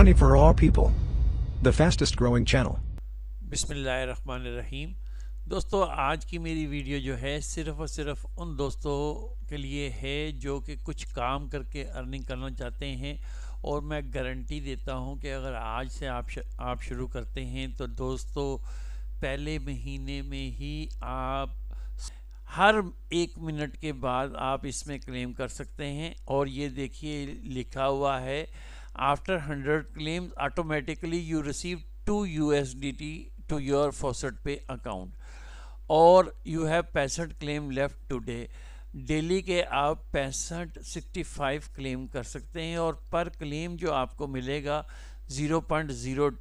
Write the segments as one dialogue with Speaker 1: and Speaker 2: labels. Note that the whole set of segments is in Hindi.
Speaker 1: Funny for all people. The fastest growing channel. Bismillahirrahmanirrahim. दोस्तों आज की मेरी वीडियो जो है सिर्फ और सिर्फ उन दोस्तों के लिए है जो कि कुछ काम करके अर्निंग करना चाहते हैं और मैं गारंटी देता हूं कि अगर आज से आप श, आप शुरू करते हैं तो दोस्तों पहले महीने में ही आप हर एक मिनट के बाद आप इसमें क्लेम कर सकते हैं और ये देखिए लिखा हुआ है After 100 claims, automatically you receive 2 USDT to your faucet Pay account or you have पैंसठ claim left today. daily ke aap 65 65 claim kar sakte hain aur per claim jo aapko milega 0.028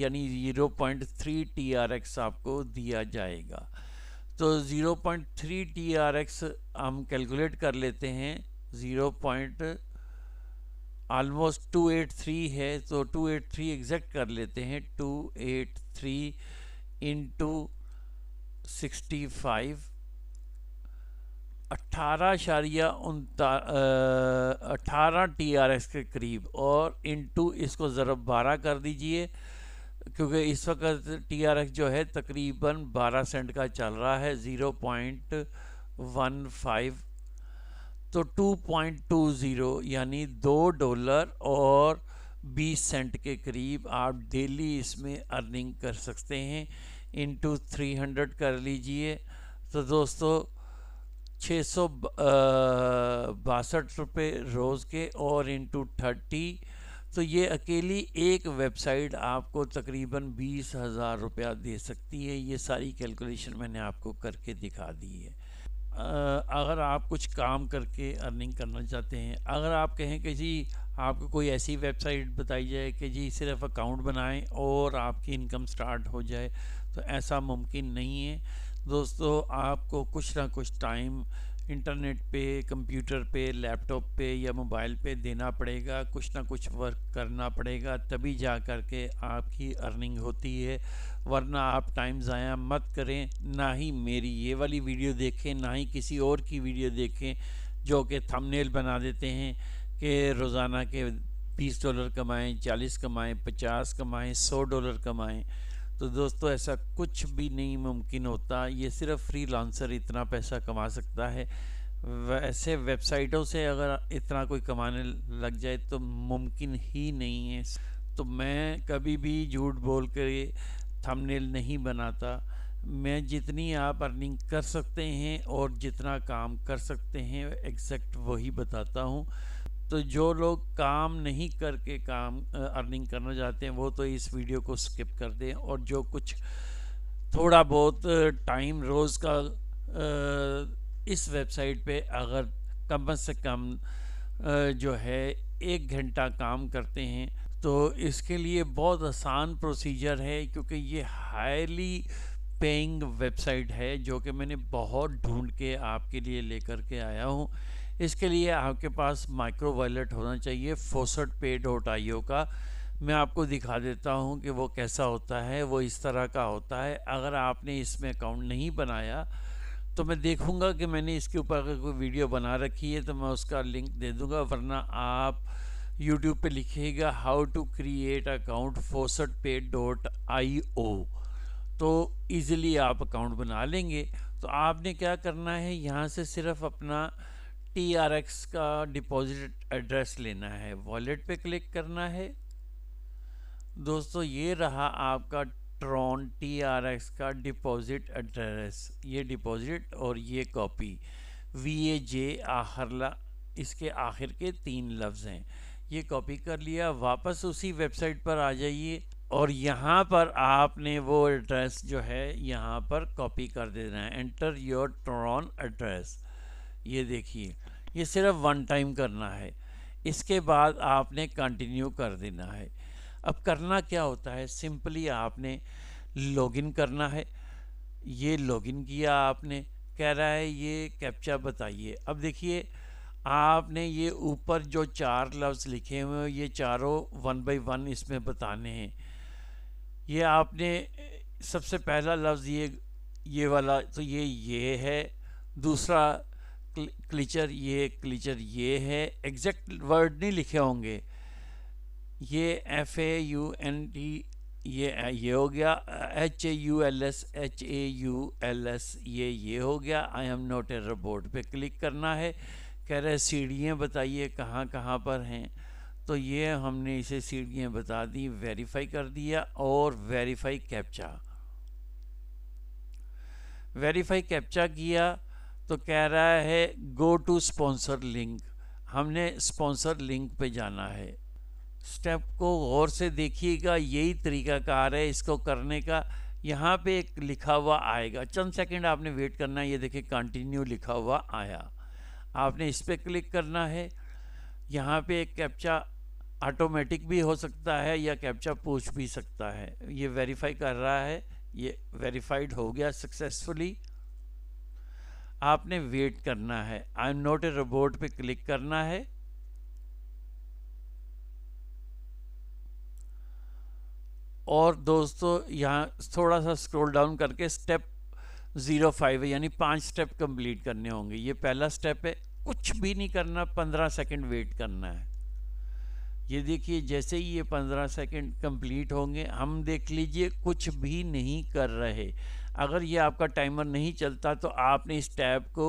Speaker 1: yani 0.3 TRX aapko diya jayega to 0.3 TRX hum calculate kar lete hain almost two eight three है तो टू एट थ्री एग्जैक्ट कर लेते हैं two eight three into sixty five अट्ठारह शारिया अट्ठारह टी आर एक्स के करीब और इंटू इसको ज़रब बारह कर दीजिए क्योंकि इस वक्त टी आर एस जो है तकरीबन बारह सेंट का चल रहा है ज़ीरो पॉइंट वन फाइव तो 2.20 यानी दो डॉलर और 20 सेंट के करीब आप डेली इसमें अर्निंग कर सकते हैं इनटू 300 कर लीजिए तो दोस्तों छः सौ बासठ रुपये रोज़ के और इनटू थर्टी तो ये अकेली एक वेबसाइट आपको तकरीबन बीस हज़ार रुपया दे सकती है ये सारी कैलकुलेशन मैंने आपको करके दिखा दी है अगर आप कुछ काम करके अर्निंग करना चाहते हैं अगर आप कहें कि जी आपको कोई ऐसी वेबसाइट बताई जाए कि जी सिर्फ अकाउंट बनाएं और आपकी इनकम स्टार्ट हो जाए तो ऐसा मुमकिन नहीं है दोस्तों आपको कुछ ना कुछ टाइम इंटरनेट पे कंप्यूटर पे लैपटॉप पे या मोबाइल पे देना पड़ेगा कुछ ना कुछ वर्क करना पड़ेगा तभी जा कर के आपकी अर्निंग होती है वरना आप टाइम ज़ाया मत करें ना ही मेरी ये वाली वीडियो देखें ना ही किसी और की वीडियो देखें जो कि थंबनेल बना देते हैं कि रोज़ाना के बीस डॉलर कमाएं चालीस कमाएं पचास कमाएं सौ डॉलर कमाएं तो दोस्तों ऐसा कुछ भी नहीं मुमकिन होता ये सिर्फ फ्री लांसर इतना पैसा कमा सकता है ऐसे वेबसाइटों से अगर इतना कोई कमाने लग जाए तो मुमकिन ही नहीं है तो मैं कभी भी झूठ बोल कर थंबनेल नहीं बनाता मैं जितनी आप अर्निंग कर सकते हैं और जितना काम कर सकते हैं एग्जैक्ट वही बताता हूँ तो जो लोग काम नहीं करके काम अर्निंग करना चाहते हैं वो तो इस वीडियो को स्किप कर दें और जो कुछ थोड़ा बहुत टाइम रोज़ का इस वेबसाइट पे अगर कम से कम जो है एक घंटा काम करते हैं तो इसके लिए बहुत आसान प्रोसीजर है क्योंकि ये हाईली पेइंग वेबसाइट है जो कि मैंने बहुत ढूंढ के आपके लिए लेकर के आया हूँ इसके लिए आपके पास माइक्रो वॉलेट होना चाहिए फोसट पे डॉट आई का मैं आपको दिखा देता हूँ कि वो कैसा होता है वो इस तरह का होता है अगर आपने इसमें अकाउंट नहीं बनाया तो मैं देखूँगा कि मैंने इसके ऊपर अगर कोई वीडियो बना रखी है तो मैं उसका लिंक दे दूँगा वरना आप यूट्यूब पे लिखिएगा how to create account faucet pay dot आई ओ तो ईज़िली आप अकाउंट बना लेंगे तो आपने क्या करना है यहाँ से सिर्फ अपना टी आर एक्स का डिपॉजिट एड्रेस लेना है वॉलेट पे क्लिक करना है दोस्तों ये रहा आपका ट्रॉन टी आर एक्स का डिपॉजिट एड्रेस ये डिपॉजिट और ये कॉपी वी ए जे आहरला इसके आखिर के तीन लफ्ज़ हैं ये कॉपी कर लिया वापस उसी वेबसाइट पर आ जाइए और यहाँ पर आपने वो एड्रेस जो है यहाँ पर कॉपी कर देना है एंटर योर ट्रॉन एड्रेस ये देखिए ये सिर्फ वन टाइम करना है इसके बाद आपने कंटिन्यू कर देना है अब करना क्या होता है सिंपली आपने लॉगिन करना है ये लॉगिन किया आपने कह रहा है ये कैप्चा बताइए अब देखिए आपने ये ऊपर जो चार लफ्ज़ लिखे हुए हैं ये चारों वन बाई वन इसमें बताने हैं ये आपने सबसे पहला लफ्ज़ ये ये वाला तो ये ये है दूसरा क्लीचर ये क्लीचर ये है एग्जैक्ट वर्ड नहीं लिखे होंगे ये F A U N T ये ये हो गया H A U L S H A U L S ये ये हो गया I am not a board पे क्लिक करना है कह रहे सीढ़ियाँ बताइए कहाँ कहाँ पर हैं तो ये हमने इसे सीढ़ियाँ बता दी वेरीफाई कर दिया और वेरीफाई कैप्चा वेरीफाई कैप्चा किया तो कह रहा है गो टू स्पॉन्सर लिंक हमने स्पॉन्सर लिंक पे जाना है स्टेप को गौर से देखिएगा यही तरीका कार है इसको करने का यहाँ पे एक लिखा हुआ आएगा चंद सेकंड आपने वेट करना है ये देखिए कंटिन्यू लिखा हुआ आया आपने इस पर क्लिक करना है यहाँ पे एक कैप्चा ऑटोमेटिक भी हो सकता है या कैप्चा पूछ भी सकता है ये वेरीफाई कर रहा है ये वेरीफाइड हो गया सक्सेसफुली आपने वेट करना है I am not a robot पे क्लिक करना है और दोस्तों यहाँ थोड़ा सा स्क्रॉल डाउन करके स्टेप ज़ीरो फाइव है यानी पांच स्टेप कंप्लीट करने होंगे ये पहला स्टेप है कुछ भी नहीं करना पंद्रह सेकंड वेट करना है ये देखिए जैसे ही ये पंद्रह सेकंड कंप्लीट होंगे हम देख लीजिए कुछ भी नहीं कर रहे अगर ये आपका टाइमर नहीं चलता तो आपने इस टैब को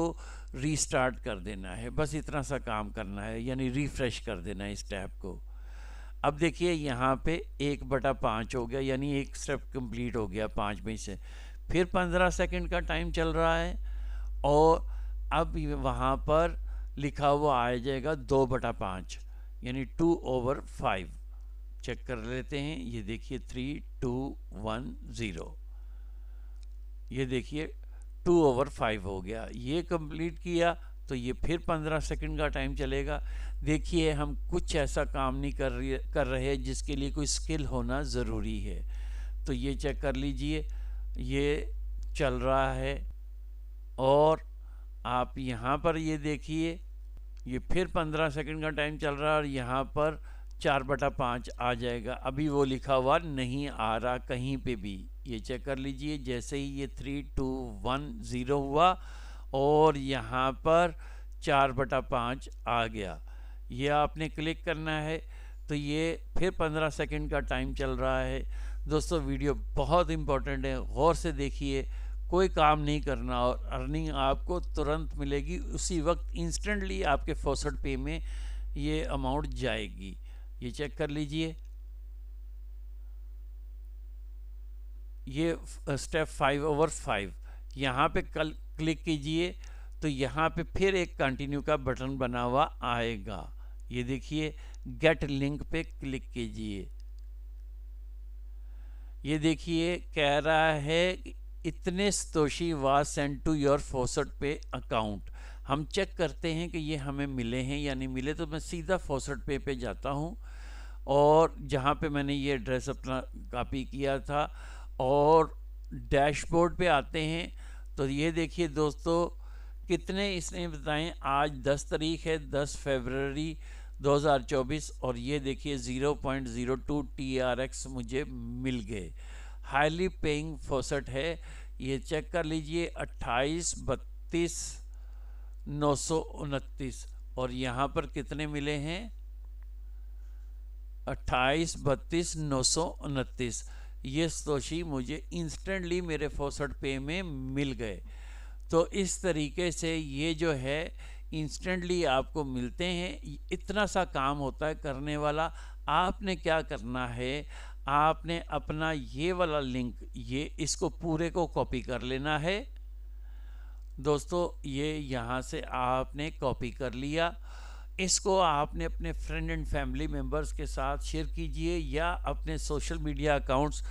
Speaker 1: रीस्टार्ट कर देना है बस इतना सा काम करना है यानी रिफ्रेश कर देना है इस टैब को अब देखिए यहाँ पे एक बटा पाँच हो गया यानी एक स्टेप कंप्लीट हो गया पाँच में से फिर पंद्रह सेकंड का टाइम चल रहा है और अब वहाँ पर लिखा हुआ आ जाएगा दो बटा पाँच यानी टू ओवर फाइव चेक कर लेते हैं ये देखिए थ्री टू वन ज़ीरो ये देखिए टू ओवर फाइव हो गया ये कंप्लीट किया तो ये फिर पंद्रह सेकंड का टाइम चलेगा देखिए हम कुछ ऐसा काम नहीं कर रही कर रहे जिसके लिए कोई स्किल होना ज़रूरी है तो ये चेक कर लीजिए ये चल रहा है और आप यहाँ पर ये देखिए ये फिर पंद्रह सेकंड का टाइम चल रहा है और यहाँ पर चार बटा पाँच आ जाएगा अभी वो लिखा हुआ नहीं आ रहा कहीं पे भी ये चेक कर लीजिए जैसे ही ये थ्री टू वन ज़ीरो हुआ और यहाँ पर चार बटा पाँच आ गया ये आपने क्लिक करना है तो ये फिर पंद्रह सेकंड का टाइम चल रहा है दोस्तों वीडियो बहुत इम्पोर्टेंट है गौर से देखिए कोई काम नहीं करना और अर्निंग आपको तुरंत मिलेगी उसी वक्त इंस्टेंटली आपके फोसड पे में ये अमाउंट जाएगी ये चेक कर लीजिए ये स्टेप फाइव ओवर फाइव यहाँ पे कल क्लिक कीजिए तो यहाँ पे फिर एक कंटिन्यू का बटन बना हुआ आएगा ये देखिए गेट लिंक पे क्लिक कीजिए ये देखिए कह रहा है इतने स्तोषी वा सेंड टू योर फोसट पे अकाउंट हम चेक करते हैं कि ये हमें मिले हैं या नहीं मिले तो मैं सीधा फोसट पे पे जाता हूँ और जहाँ पे मैंने ये एड्रेस अपना कॉपी किया था और डैशबोर्ड पे आते हैं तो ये देखिए दोस्तों कितने इसने बताएं आज 10 तारीख है 10 फरवरी 2024 और ये देखिए 0.02 पॉइंट मुझे मिल गए हाईली पेइंग फोसट है ये चेक कर लीजिए अट्ठाईस बत्तीस नौ सौ उनतीस और यहाँ पर कितने मिले हैं अट्ठाईस बत्तीस नौ सौ उनतीस ये तोशी मुझे इंस्टेंटली मेरे फोसट पे में मिल गए तो इस तरीके से ये जो है इंस्टेंटली आपको मिलते हैं इतना सा काम होता है करने वाला आपने क्या करना है आपने अपना ये वाला लिंक ये इसको पूरे को कॉपी कर लेना है दोस्तों ये यहाँ से आपने कॉपी कर लिया इसको आपने अपने फ्रेंड एंड फैमिली मेम्बर्स के साथ शेयर कीजिए या अपने सोशल मीडिया अकाउंट्स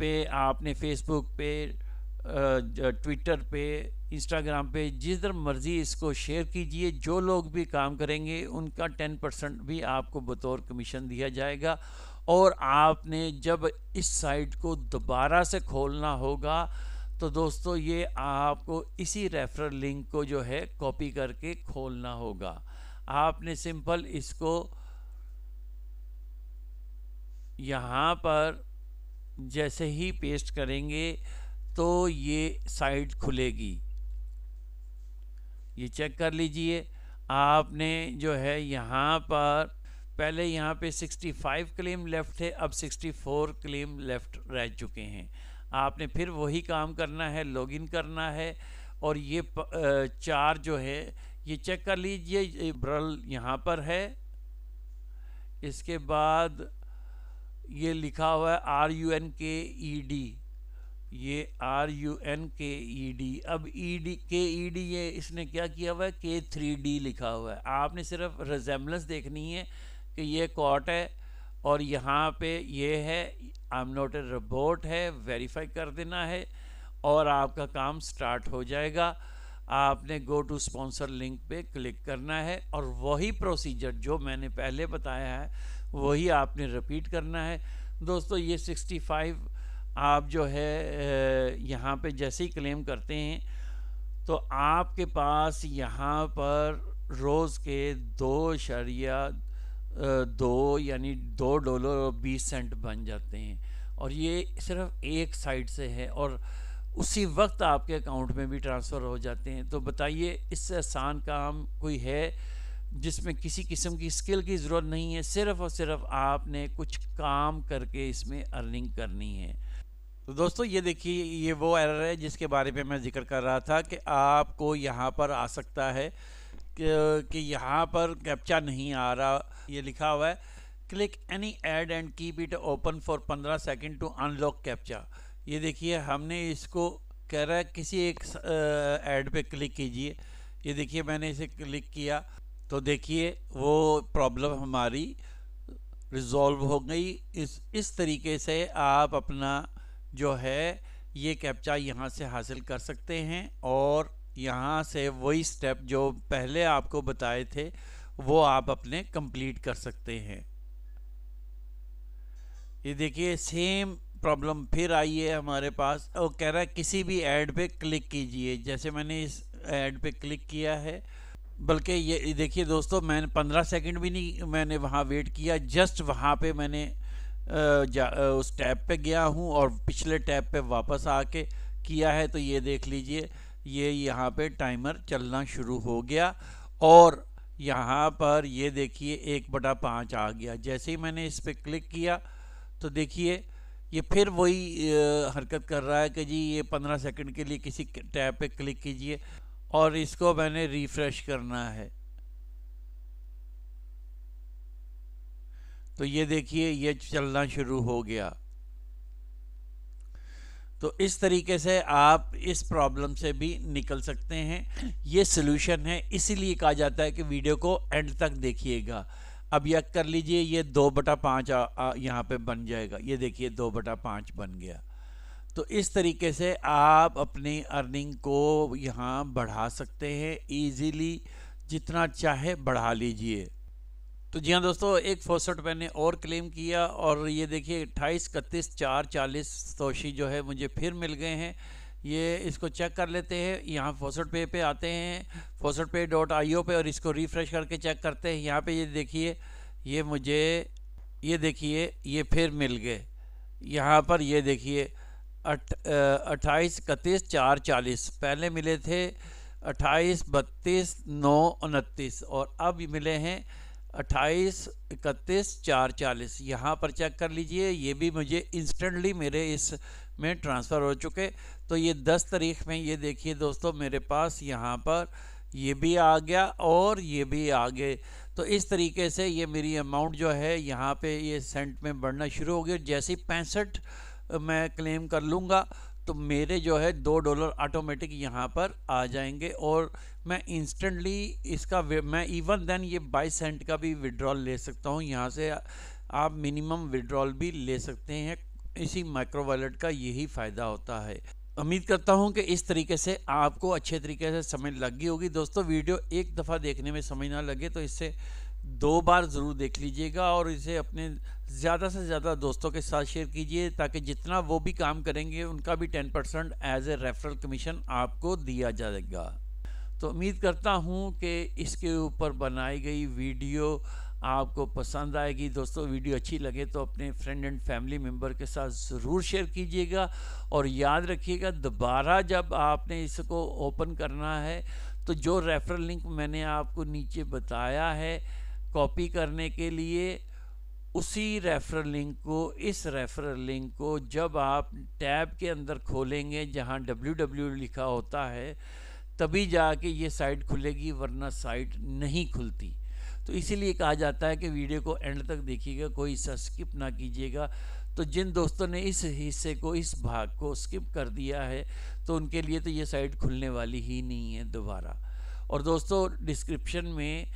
Speaker 1: पे आपने फेसबुक पे ट्विटर पे इंस्टाग्राम पे जिस मर्ज़ी इसको शेयर कीजिए जो लोग भी काम करेंगे उनका टेन परसेंट भी आपको बतौर कमीशन दिया जाएगा और आपने जब इस साइट को दोबारा से खोलना होगा तो दोस्तों ये आपको इसी रेफरल लिंक को जो है कॉपी करके खोलना होगा आपने सिंपल इसको यहाँ पर जैसे ही पेस्ट करेंगे तो ये साइड खुलेगी ये चेक कर लीजिए आपने जो है यहाँ पर पहले यहाँ पे 65 क्लेम लेफ्ट है अब 64 क्लेम लेफ्ट रह चुके हैं आपने फिर वही काम करना है लॉगिन करना है और ये चार जो है ये चेक कर लीजिए ब्रल यहाँ पर है इसके बाद ये लिखा हुआ है are U N K E D ये R U N K E D अब ई डी के ई डी ये इसने क्या किया हुआ है के थ्री डी लिखा हुआ है आपने सिर्फ रेजेम्बलेंस देखनी है कि ये कॉट है और यहाँ पे ये है I am not a robot है वेरीफाई कर देना है और आपका काम स्टार्ट हो जाएगा आपने गो टू स्पॉन्सर लिंक पे क्लिक करना है और वही प्रोसीजर जो मैंने पहले बताया है वही आपने रिपीट करना है दोस्तों ये 65 आप जो है यहाँ पे जैसे ही क्लेम करते हैं तो आपके पास यहाँ पर रोज़ के दो शरिया दो यानी दो डॉलर और बीस सेंट बन जाते हैं और ये सिर्फ एक साइड से है और उसी वक्त आपके अकाउंट में भी ट्रांसफ़र हो जाते हैं तो बताइए इससे आसान काम कोई है जिसमें किसी किस्म की स्किल की ज़रूरत नहीं है सिर्फ़ और सिर्फ आपने कुछ काम करके इसमें अर्निंग करनी है तो दोस्तों ये देखिए ये वो एरर है जिसके बारे में मैं जिक्र कर रहा था कि आपको यहाँ पर आ सकता है कि यहाँ पर कैप्चा नहीं आ रहा ये लिखा हुआ है click any ad and keep it open for 15 second to unlock captcha ये देखिए हमने इसको कह रहा है किसी एक ऐड पे क्लिक कीजिए ये देखिए मैंने इसे क्लिक किया तो देखिए वो प्रॉब्लम हमारी रिजॉल्व हो गई इस इस तरीके से आप अपना जो है ये कैप्चा यहाँ से हासिल कर सकते हैं और यहाँ से वही स्टेप जो पहले आपको बताए थे वो आप अपने कंप्लीट कर सकते हैं ये देखिए सेम प्रॉब्लम फिर आई है हमारे पास वो कह रहा है किसी भी ऐड पे क्लिक कीजिए जैसे मैंने इस ऐड पे क्लिक किया है बल्कि ये देखिए दोस्तों मैंने पंद्रह सेकंड भी नहीं मैंने वहाँ वेट किया जस्ट वहाँ पे मैंने जा, उस टैब पे गया हूँ और पिछले टैब पे वापस आके किया है तो ये देख लीजिए ये यहाँ पे टाइमर चलना शुरू हो गया और यहाँ पर ये देखिए एक बटा पाँच आ गया जैसे ही मैंने इस पर क्लिक किया तो देखिए ये फिर वही हरकत कर रहा है कि जी ये पंद्रह सेकंड के लिए किसी टैब पे क्लिक कीजिए और इसको मैंने रिफ्रेश करना है तो ये देखिए ये चलना शुरू हो गया तो इस तरीके से आप इस प्रॉब्लम से भी निकल सकते हैं ये सोल्यूशन है इसीलिए कहा जाता है कि वीडियो को एंड तक देखिएगा अब यक कर लीजिए ये दो बटा पाँच यहाँ पे बन जाएगा ये देखिए दो बटा पाँच बन गया तो इस तरीके से आप अपनी अर्निंग को यहाँ बढ़ा सकते हैं इजीली जितना चाहे बढ़ा लीजिए तो जी हाँ दोस्तों एक फोसट मैंने और क्लेम किया और ये देखिए अट्ठाईस इकतीस चार चालीस तोशी जो है मुझे फिर मिल गए हैं ये इसको चेक कर लेते हैं यहाँ फोसट पे पे आते हैं फोसट पे डॉट आई पे और इसको रिफ़्रेश करके चेक करते हैं यहाँ पे ये देखिए ये मुझे ये देखिए ये फिर मिल गए यहाँ पर ये देखिए अट्ठाईस इकतीस चार चालीस पहले मिले थे अट्ठाईस बत्तीस नौ उनतीस और अब मिले हैं अट्ठाईस इकतीस चार चालीस यहाँ पर चेक कर लीजिए ये भी मुझे इंस्टेंटली मेरे इस में ट्रांसफ़र हो चुके तो ये दस तारीख में ये देखिए दोस्तों मेरे पास यहाँ पर ये भी आ गया और ये भी आ गए तो इस तरीके से ये मेरी अमाउंट जो है यहाँ पे ये सेंट में बढ़ना शुरू हो गया जैसे पैंसठ मैं क्लेम कर लूँगा तो मेरे जो है दो डॉलर ऑटोमेटिक यहाँ पर आ जाएंगे और मैं इंस्टेंटली इसका मैं इवन देन ये बाईस सेंट का भी विड्रॉल ले सकता हूँ यहाँ से आप मिनिमम विड्रॉल भी ले सकते हैं इसी माइक्रो वॉलेट का यही फ़ायदा होता है उम्मीद करता हूं कि इस तरीके से आपको अच्छे तरीके से समझ लग गई होगी दोस्तों वीडियो एक दफ़ा देखने में समझ ना लगे तो इससे दो बार ज़रूर देख लीजिएगा और इसे अपने ज़्यादा से ज़्यादा दोस्तों के साथ शेयर कीजिए ताकि जितना वो भी काम करेंगे उनका भी ten percent as a referral commission आपको दिया जाएगा तो उम्मीद करता हूँ कि इसके ऊपर बनाई गई वीडियो आपको पसंद आएगी दोस्तों वीडियो अच्छी लगे तो अपने फ्रेंड एंड फैमिली मेम्बर के साथ ज़रूर शेयर कीजिएगा और याद रखिएगा दोबारा जब आपने इसको ओपन करना है तो जो रेफरल लिंक मैंने आपको नीचे बताया है कॉपी करने के लिए उसी रेफरल लिंक को इस रेफरल लिंक को जब आप टैब के अंदर खोलेंगे जहां www लिखा होता है तभी जाके ये साइट खुलेगी वरना साइट नहीं खुलती तो इसीलिए कहा जाता है कि वीडियो को एंड तक देखिएगा कोई हिस्सा स्किप ना कीजिएगा तो जिन दोस्तों ने इस हिस्से को इस भाग को स्किप कर दिया है तो उनके लिए तो ये साइट खुलने वाली ही नहीं है दोबारा और दोस्तों डिस्क्रिप्शन में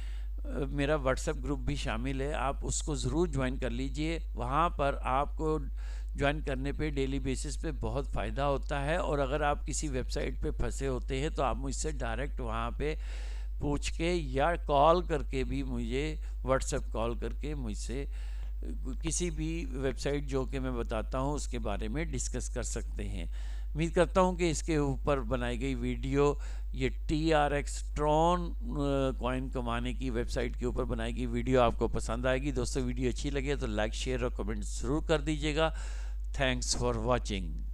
Speaker 1: मेरा व्हाट्सएप ग्रुप भी शामिल है आप उसको ज़रूर ज्वाइन कर लीजिए वहाँ पर आपको ज्वाइन करने पे डेली बेसिस पे बहुत फ़ायदा होता है और अगर आप किसी वेबसाइट पे फंसे होते हैं तो आप मुझसे डायरेक्ट वहाँ पे पूछ के या कॉल करके भी मुझे व्हाट्सएप कॉल करके मुझसे किसी भी वेबसाइट जो कि मैं बताता हूँ उसके बारे में डिस्कस कर सकते हैं उम्मीद करता हूँ कि इसके ऊपर बनाई गई वीडियो ये T R X Tron coin कमाने की वेबसाइट के ऊपर बनाई गई वीडियो आपको पसंद आएगी दोस्तों वीडियो अच्छी लगे तो लाइक शेयर और कमेंट ज़रूर कर दीजिएगा थैंक्स फॉर वॉचिंग